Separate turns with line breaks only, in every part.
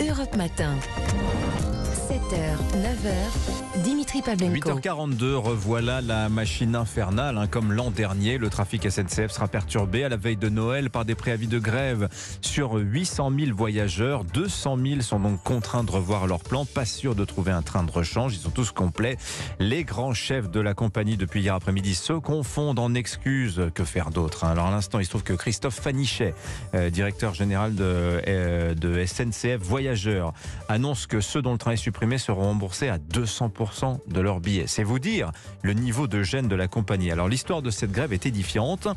Europe Matin. 7h, 9h, Dimitri Pavlenko.
8h42, revoilà la machine infernale. Hein, comme l'an dernier, le trafic SNCF sera perturbé à la veille de Noël par des préavis de grève sur 800 000 voyageurs. 200 000 sont donc contraints de revoir leur plan, pas sûrs de trouver un train de rechange. Ils sont tous complets. Les grands chefs de la compagnie depuis hier après-midi se confondent en excuses. Que faire d'autre hein? Alors à l'instant, il se trouve que Christophe Fanichet, euh, directeur général de, euh, de SNCF Voyageurs, annonce que ceux dont le train est supprimé seront remboursés à 200% de leurs billets. C'est vous dire le niveau de gêne de la compagnie. Alors l'histoire de cette grève est édifiante.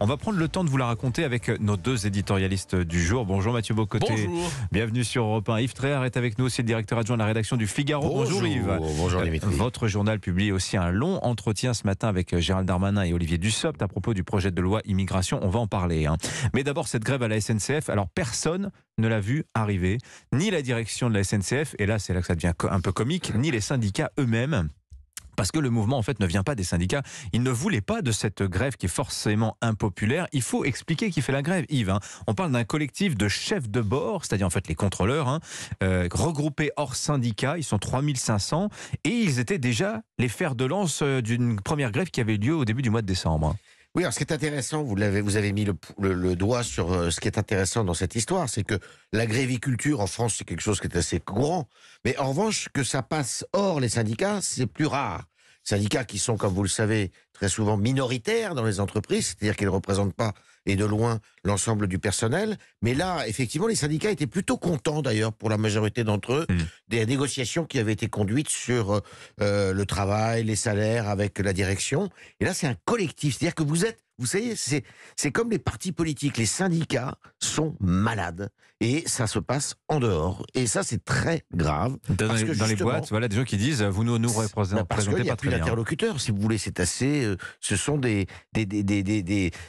On va prendre le temps de vous la raconter avec nos deux éditorialistes du jour. Bonjour Mathieu Bocoté. Bonjour. Bienvenue sur Europe 1. Yves Tréhard est avec nous aussi, le directeur adjoint de la rédaction du Figaro. Bonjour, Yves. Euh, votre journal publie aussi un long entretien ce matin avec euh, Gérald Darmanin et Olivier Dussopt à propos du projet de loi immigration. On va en parler. Hein. Mais d'abord cette grève à la SNCF. Alors personne ne l'a vu arriver, ni la direction de la SNCF, et là c'est là que ça devient un peu comique, ni les syndicats eux-mêmes parce que le mouvement en fait ne vient pas des syndicats. Ils ne voulaient pas de cette grève qui est forcément impopulaire. Il faut expliquer qui fait la grève, Yves. Hein. On parle d'un collectif de chefs de bord, c'est-à-dire en fait les contrôleurs, hein, euh, regroupés hors syndicats, Ils sont 3500 et ils étaient déjà
les fers de lance euh, d'une première grève qui avait lieu au début du mois de décembre. Oui, alors ce qui est intéressant, vous, l'avez, vous avez mis le, le, doigt sur euh, ce qui est intéressant dans cette histoire, c'est que la en France, c'est quelque chose qui est assez courant. Mais en revanche, que ça passe hors les syndicats, c'est plus rare. Syndicats qui sont, comme vous le savez, très souvent minoritaires dans les entreprises, c'est-à-dire qu'ils ne représentent pas et de loin l'ensemble du personnel. Mais là, effectivement, les syndicats étaient plutôt contents, d'ailleurs, pour la majorité d'entre eux, mm. des négociations qui avaient été conduites sur euh, le travail, les salaires avec la direction. Et là, c'est un collectif. C'est-à-dire que vous êtes vous savez, c'est comme les partis politiques, les syndicats sont malades et ça se passe en dehors. Et ça, c'est très grave. Dans, les boîtes, voilà
des gens qui disent euh, vous nous, nous représentez bah, parce que pas y a
si vous voulez. C'est assez. Euh, ce sont des des des,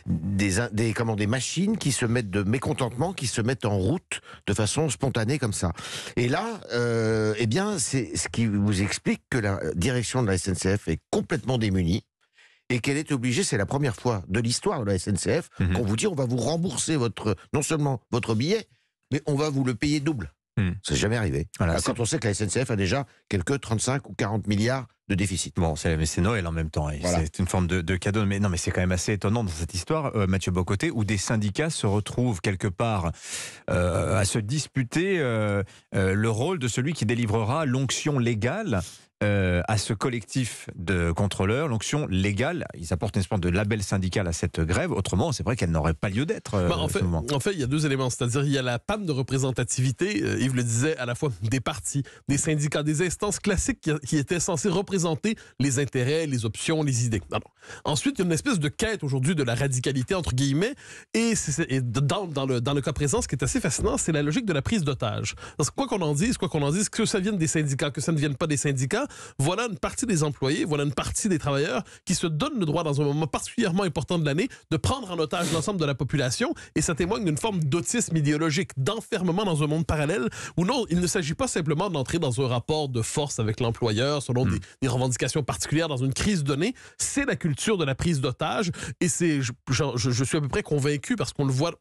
des machines qui se mettent de mécontentement, qui se mettent en route de façon spontanée comme ça. Et là, euh, eh bien, c'est ce qui vous explique que la direction de la SNCF est complètement démunie et qu'elle est obligée, c'est la première fois de l'histoire de la SNCF mhm. qu'on vous dit on va vous rembourser votre non seulement votre billet, mais on va vous le payer double. Mhm. C'est jamais arrivé. Bah, quand on sait que la SNCF a déjà quelques 35 ou 40 milliards de déficit. Bon, mais c'est Noël en même temps. C'est une forme de, cadeau. Mais non, mais c'est quand même assez étonnant dans cette histoire, euh, Mathieu
Bocoté, où des syndicats se retrouvent quelque part euh, à se disputer euh, le rôle de celui qui délivrera l'onction légale euh, à ce collectif de contrôleurs l'onction légale. Ils apportent une espèce de label syndical à cette grève. Autrement, c'est vrai qu'elle n'aurait pas lieu d'être. Euh, bah, en,
fait, il y a deux éléments. C'est-à-dire, il y a la panne de représentativité, euh, Yves le disait, à la fois des partis, des syndicats, des instances classiques qui, étaient censées représenter les intérêts, les options, les idées. Ensuite, il y a une espèce de quête aujourd'hui de la radicalité, entre guillemets, et, dans, dans, le, cas présent, ce qui est assez fascinant, c'est la logique de la prise d'otage. Parce que quoi qu'on en dise, quoi qu'on en dise, que ça vienne des syndicats, que ça ne vienne pas des syndicats, voilà une partie des employés, voilà une partie des travailleurs qui se donnent le droit, dans un moment particulièrement important de l'année, de prendre en otage l'ensemble de la population. Et ça témoigne d'une forme d'autisme idéologique, d'enfermement dans un monde parallèle où non, il ne s'agit pas simplement d'entrer dans un rapport de force avec l'employeur selon des, hmm. revendications particulières dans une crise donnée. C'est la culture de la prise d'otage et c'est, je, je suis à peu près convaincu parce qu'on le voit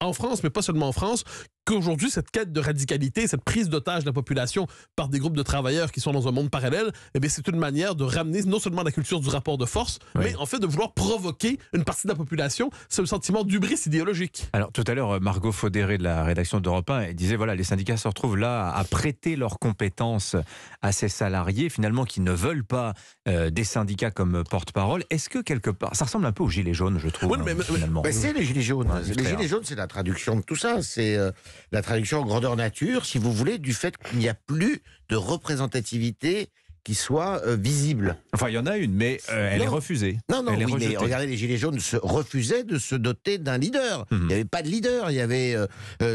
en France, mais pas seulement en France, qu'aujourd'hui, cette quête de radicalité, cette prise d'otage de la population par des groupes de travailleurs qui sont dans un monde parallèle, eh c'est une manière de ramener non seulement la culture du rapport de force, mais en fait de vouloir provoquer une partie de la population. ce sentiment d'ubris idéologique.
Alors, tout à l'heure, euh, Margot Faudéré de la rédaction d'Europe 1 disait voilà, les syndicats se retrouvent là à prêter leurs compétences à ces salariés, finalement, qui ne veulent pas euh, des syndicats comme euh, porte-parole. Est-ce que quelque part. Ça ressemble un peu aux Gilets jaunes, je trouve. Hein, c'est les Gilets jaunes. les Gilets jaunes,
c'est la traduction de tout ça. C'est euh, la traduction en grandeur nature, si vous voulez, du fait qu'il n'y a plus de représentativité qui soit euh, visible. Enfin, il y en a une, mais euh, elle est refusée.
Non, non, mais regardez,
les Gilets jaunes se refusaient de se doter d'un leader. Mhm. Il n'y avait pas de leader. Il y avait,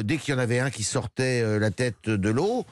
dès qu'il y en avait un qui sortait la tête de l'eau,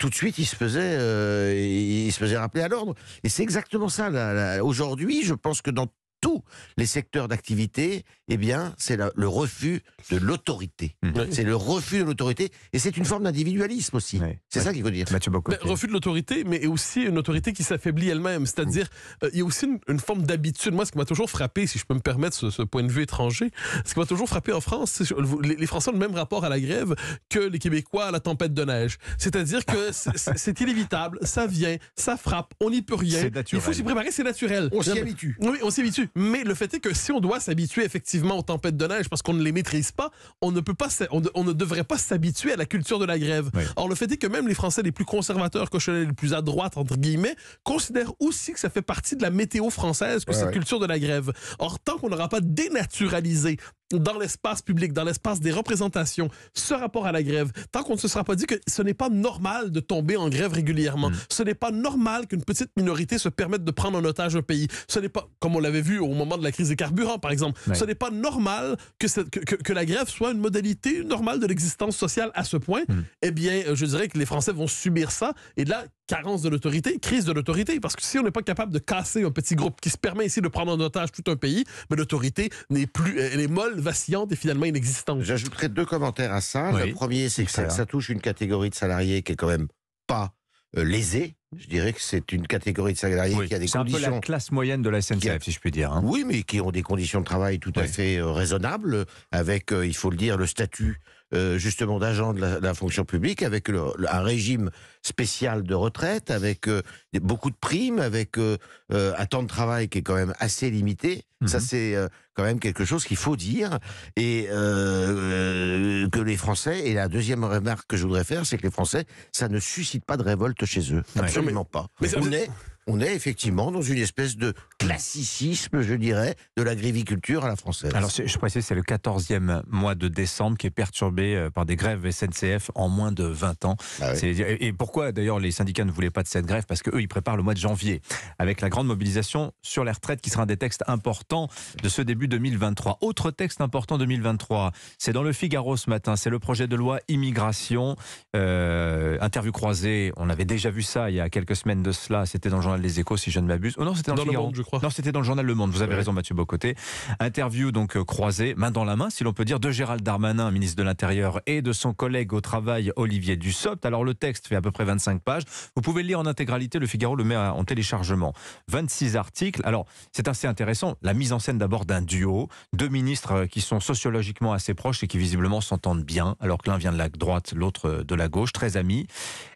tout de suite, il se faisait, il se faisait rappeler à l'ordre. Et c'est exactement ça. Aujourd'hui, je pense que dans tous les secteurs d'activité, eh bien, c'est le refus de l'autorité. Mmh. C'est le refus de l'autorité et c'est une forme d'individualisme aussi. C'est ça qu'il faut dire. Mathieu ben,
refus de l'autorité, mais aussi une autorité qui s'affaiblit elle-même. C'est-à-dire, mmh. euh, il y a aussi une, forme d'habitude. Moi, ce qui m'a toujours frappé, si je peux me permettre ce, point de vue étranger, ce qui m'a toujours frappé en France, c'est les, les Français ont le même rapport à la grève que les Québécois à la tempête de neige. C'est-à-dire que c'est inévitable, ça vient, ça frappe, on n'y peut rien. Il faut s'y préparer, c'est naturel. On s'y habitue. Oui, on s'y habitue. Mais le fait est que si on doit s'habituer effectivement aux tempêtes de neige parce qu'on ne les maîtrise pas, on ne peut pas, on, ne, devrait pas s'habituer à la culture de la grève. Or, le fait est que même les Français les plus conservateurs, cochonnés les plus à droite, entre guillemets, considèrent aussi que ça fait partie de la météo française que cette culture de la grève. Or, tant qu'on n'aura pas dénaturalisé dans l'espace public, dans l'espace des représentations, ce rapport à la grève, tant qu'on ne se sera pas dit que ce n'est pas normal de tomber en grève régulièrement, mm. ce n'est pas normal qu'une petite minorité se permette de prendre en otage un pays, ce n'est pas, comme on l'avait vu au moment de la crise des carburants par exemple, ce n'est pas normal que, la grève soit une modalité normale de l'existence sociale à ce point, mm. eh bien, euh, je dirais que les Français vont subir ça, et là, carence de l'autorité, crise de l'autorité, parce que si on n'est pas capable de casser un petit groupe qui se permet ici de prendre en otage tout un pays, mais l'autorité n'est plus, elle est molle, vacillante et finalement inexistante. J'ajouterai deux commentaires à ça. Le premier, c'est que ça,
touche une catégorie de salariés qui est quand même pas euh, lésée, je dirais que c'est une catégorie de salariés qui a des conditions. C'est un peu la classe moyenne de la SNCF, si je puis dire. Hein. Oui, mais qui ont des conditions de travail tout à fait euh, raisonnables, avec, euh, il faut le dire, le statut euh, justement d'agent de la, fonction publique, avec un régime spécial de retraite, avec beaucoup de primes, avec un temps de travail qui est quand même assez limité. Ça, mhm. c'est quand même quelque chose qu'il faut dire. Et que les Français, et la deuxième remarque que je voudrais faire, c'est que les Français, ça ne suscite pas de révolte chez eux. Absolument. Absolument mais, pas. Mais on est on est effectivement dans une espèce de classicisme, je dirais, de l'agriculture à la française. Alors, je que
c'est le 14e mois de décembre qui est perturbé euh, par des grèves SNCF en moins de 20 ans. Ah et pourquoi, d'ailleurs, les syndicats ne voulaient pas de cette grève Parce qu'eux, ils préparent le mois de janvier, avec la grande mobilisation sur les retraites, qui sera un des textes importants de ce début 2023. Autre texte important 2023, c'est dans le Figaro ce matin, c'est le projet de loi immigration. Euh, interview croisée, on avait déjà vu ça il y a quelques semaines de cela, c'était dans le les Échos, si je ne m'abuse. Oh non, c'était dans, le, je crois. Non, c'était dans le journal Le Monde. Vous avez raison, Mathieu Bocoté. Interview donc euh, croisée, main dans la main, si l'on peut dire, de Gérald Darmanin, ministre de l'Intérieur, et de son collègue au travail, Olivier Dussopt. Alors le texte fait à peu près 25 pages. Vous pouvez le lire en intégralité. Le Figaro le met en téléchargement. 26 articles. Alors c'est assez intéressant. La mise en scène d'abord d'un duo, deux ministres euh, qui sont sociologiquement assez proches et qui visiblement s'entendent bien, alors que l'un vient de la droite, l'autre euh, de la gauche, très amis.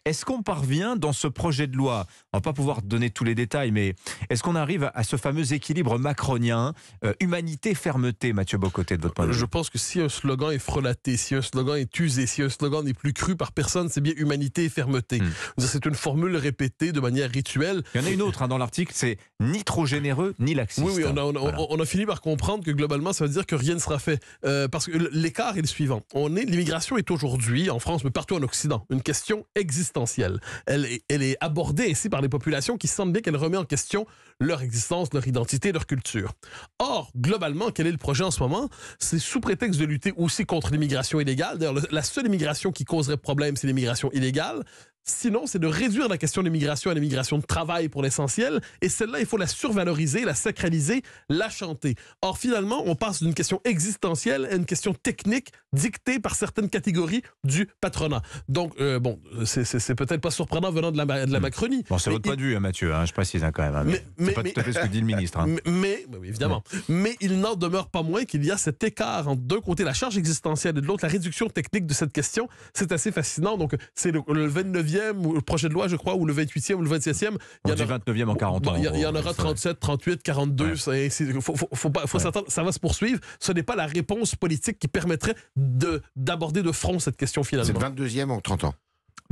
Est-ce qu'on parvient dans ce projet de loi, on va pas pouvoir donner tous les détails, mais est-ce qu'on arrive à ce fameux équilibre macronien, euh, humanité, fermeté, Mathieu Bocoté, de votre
point de vue Je pense que si un slogan est frelaté, si un slogan est usé, si un slogan n'est plus cru par personne, c'est bien humanité fermeté. Hmm. C'est une formule répétée de manière rituelle. Il y en a une autre hein, dans l'article, c'est ni trop généreux, ni laxiste. Oui, oui on, a, fini par comprendre que globalement, ça veut dire que rien ne sera fait. Euh, parce que l'écart est le suivant. On est, l'immigration est aujourd'hui, en France, mais partout en Occident, une question existentielle. Elle est, elle est abordée ici par les populations qui semble bien qu'elle remet en question leur existence, leur identité, leur culture. Or, globalement, quel est le projet en ce moment C'est sous prétexte de lutter aussi contre l'immigration illégale. D'ailleurs, la seule immigration qui causerait problème, c'est l'immigration illégale. Sinon, c'est de réduire la question de l'immigration à l'immigration de travail pour l'essentiel, et celle-là, il faut la survaloriser, la sacraliser, la chanter. Or, finalement, on passe d'une question existentielle à une question technique dictée par certaines catégories du patronat. Donc, euh, bon, c'est peut-être pas surprenant venant de la, de la hmm. Macronie. Bon, c'est votre point de vue, hein, Mathieu, hein, je précise hein, quand même. mais, pas tout à fait ce que dit le ministre. Mais, évidemment. Hmm. Mais il n'en demeure pas moins qu'il y a cet écart entre d'un côté la charge existentielle et de l'autre la réduction technique de cette question. C'est assez fascinant. Donc, c'est le, 29 29 ou le projet de loi, je crois, ou le 28e ou le 27e. Il y en 29e en 40 ans. Il y, en aura 37, 38, 42. Il faut, faut, faut s'attendre, ça va se poursuivre. Ce n'est pas la réponse politique qui permettrait de, d'aborder de front cette question finalement. C'est le 22e en 30 ans.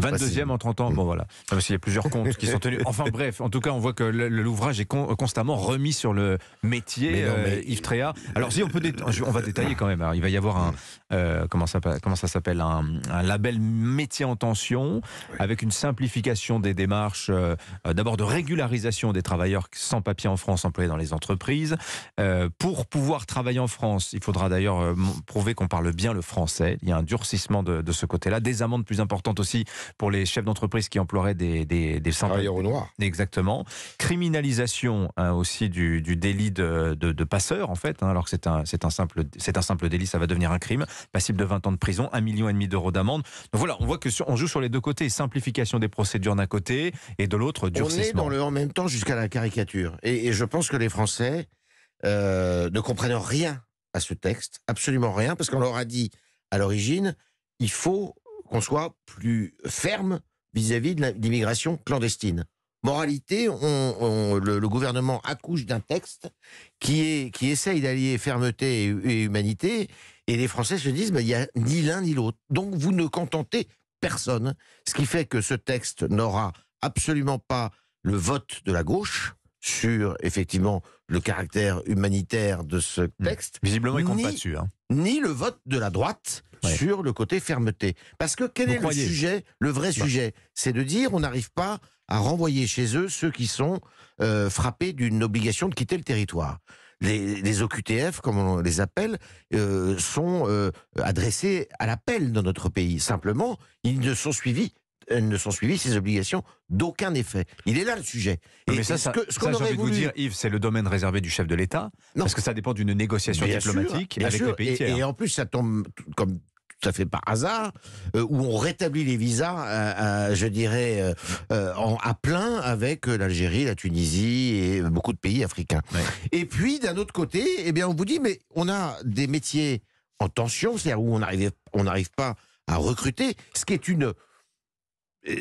22e en
30 ans. Bon, voilà. Même s'il y a plusieurs comptes qui sont tenus. Enfin,
bref, en tout cas, on voit que l'ouvrage
est constamment remis sur le métier, euh, Yves Tréa. Alors, si on peut, on va détailler quand même. Hein. il va y avoir un, comment euh, ça, comment ça s'appelle, un, label métier en tension, avec une simplification des démarches, euh, d'abord de régularisation des travailleurs sans papier en France employés dans les entreprises. pour pouvoir travailler en France, il faudra d'ailleurs prouver qu'on parle bien le français. Il y a un durcissement de, de ce côté-là, des amendes plus importantes aussi pour les chefs d'entreprise qui emploieraient des, des, des travailleurs au noir. Exactement. Criminalisation hein, aussi du, délit de, passeur, en fait, hein. alors que c'est un, c'est, un simple, c'est un simple délit, ça va devenir un crime, passible de 20 ans de prison, 1,5 million d'euros d'amende. Donc voilà, on voit que on joue sur les deux
côtés, simplification des procédures d'un côté et de l'autre, durcissement. On est dans le en même temps jusqu'à la caricature. Et, je pense que les Français euh, ne comprennent rien à ce texte, absolument rien, parce qu'on leur a dit à l'origine, il faut qu'on soit plus ferme vis-à-vis de l'immigration clandestine. Moralité, on, le, gouvernement accouche d'un texte qui, est, qui essaye d'allier fermeté et, humanité, et les Français se disent, bah, il n'y a ni l'un ni l'autre. Donc vous ne contentez personne, ce qui fait que ce texte n'aura absolument pas le vote de la gauche sur effectivement le caractère humanitaire de ce mmh. texte. Visiblement, pas dessus. Hein. Ni le vote de la droite, sur le côté fermeté. Parce que quel est le sujet, le vrai bah. sujet C'est de dire on n'arrive pas à renvoyer chez eux ceux qui sont euh, frappés d'une obligation de quitter le territoire. Les, les, OQTF, comme on les appelle, euh, sont euh, adressés à l'appel dans notre pays. Simplement, ils ne sont suivis. Elles ne sont suivies ces obligations d'aucun effet. Il est là le sujet. mais ça, ce que, j'ai envie de vous dire,
Yves, c'est le domaine réservé du chef de l'État, parce que ça dépend d'une négociation diplomatique avec les pays tiers. et, en
plus, ça tombe comme tout fait par hasard, euh, où on rétablit les visas, euh, euh, je dirais, à plein avec l'Algérie, la Tunisie et beaucoup de pays africains. Et puis, d'un autre côté, eh bien, on vous dit, mais on a des métiers en tension, c'est-à-dire où on n'arrive pas à recruter, ce qui est une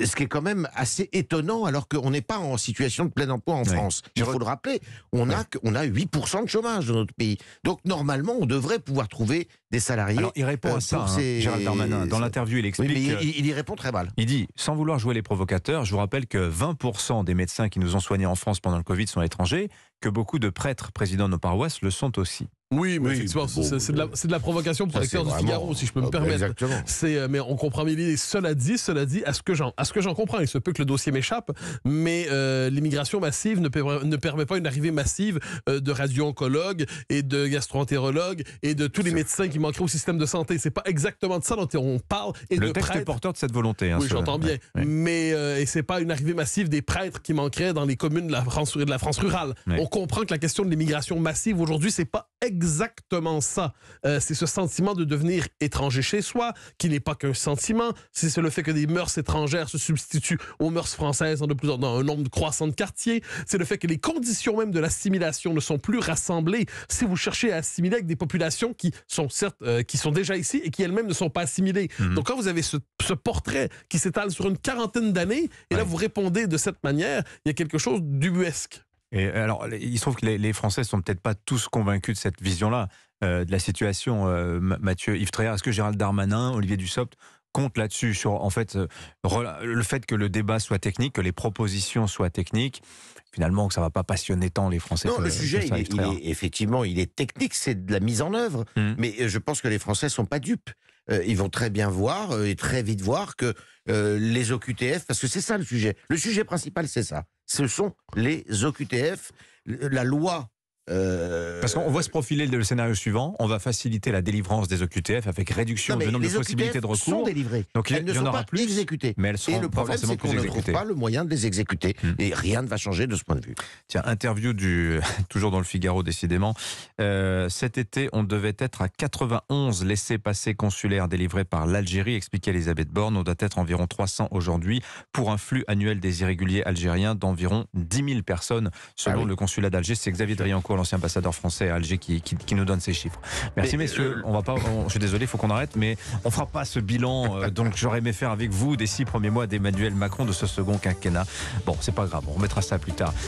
ce qui est quand même assez étonnant alors qu'on n'est pas en situation de plein emploi en France. Il faut le rappeler, on, a, on a 8% de chômage dans notre pays. Donc normalement, on devrait pouvoir trouver des salariés. Alors, il répond euh, à ça, hein, Gérald Darmanin. Dans l'interview, il explique. mais il, il, y répond très mal.
Il dit Sans vouloir jouer les provocateurs, je vous rappelle que 20% des médecins qui nous ont soignés en France pendant le Covid sont étrangers, que beaucoup de prêtres présidents de nos paroisses le sont aussi.
Oui, mais euh, c'est de, la provocation pour l'acteur du Figaro, si je peux me euh, ben, permettre. C'est, euh, mais on comprend mais Cela dit, cela dit, à ce que j'en, comprends, il se peut que le dossier m'échappe, mais l'immigration massive ne, ne, permet pas une arrivée massive de radio-oncologues et de gastro-entérologues et de tous les médecins qui manqueraient au système de santé. C'est pas exactement de ça dont on parle. Et le de texte est
porteur de cette volonté. Hein, oui, j'entends bien,
mais c'est pas une arrivée massive des prêtres qui manqueraient dans les communes de la France de la France rurale. On comprend que la question de l'immigration massive aujourd'hui, c'est pas exactement exactement ça. Euh, c'est ce sentiment de devenir étranger chez soi, qui n'est pas qu'un sentiment. C'est le fait que des mœurs étrangères se substituent aux mœurs françaises en de plus dans un nombre croissant de quartiers. C'est le fait que les conditions même de l'assimilation ne sont plus rassemblées. Si vous cherchez à assimiler avec des populations qui sont certes, euh, qui sont déjà ici et qui elles-mêmes ne sont pas assimilées. Mhm. Donc quand vous avez ce, portrait qui s'étale sur une quarantaine d'années, et là vous répondez de cette manière, il y a quelque chose d'ubuesque.
Euh, alors, il se trouve que les, Français ne sont peut-être pas tous convaincus de cette vision-là euh, de la situation. Euh, Mathieu Yves Tréard, est-ce que Gérald Darmanin, Olivier Dussopt comptent là-dessus sur en fait le fait que le débat soit technique, que les propositions soient techniques, finalement que ça va pas passionner
tant les Français. Non, le sujet, effectivement, il est technique, c'est de la mise en œuvre, mmh. mais je pense que les Français ne sont pas dupes. Euh, ils vont très bien voir euh, et très vite voir que euh, les OQTF, parce que c'est ça le sujet. Le sujet principal, c'est ça. Ce sont les OQTF. La loi euh, Parce qu'on voit se profiler le scénario suivant, on va faciliter la délivrance des OQTF avec réduction du nombre de possibilités de recours. sont délivrées. Donc elles ne pas plus, exécutées. Mais elles seront Et le problème, c'est qu'on ne trouve pas le moyen de les exécuter. Hmm. Et rien ne va changer de ce point de vue. Tiens, interview
du toujours dans le Figaro décidément. Euh, cet été, on devait être à 91 laissés-passer consulaires délivrés par l'Algérie, expliquait Elisabeth Borne. On doit être environ 300 aujourd'hui pour un flux annuel des irréguliers algériens d'environ 10 000 personnes, ah selon le consulat d'Alger. C'est Xavier Driancourt l'ancien ambassadeur français à Alger, qui, qui, nous donne ces chiffres. Merci, messieurs. Euh, on va pas, je suis désolé, il faut qu'on arrête, mais on fera pas ce bilan. Euh, donc, j'aurais aimé faire avec vous des six premiers mois d'Emmanuel Macron de ce second quinquennat. Bon, c'est pas grave, on remettra ça plus tard.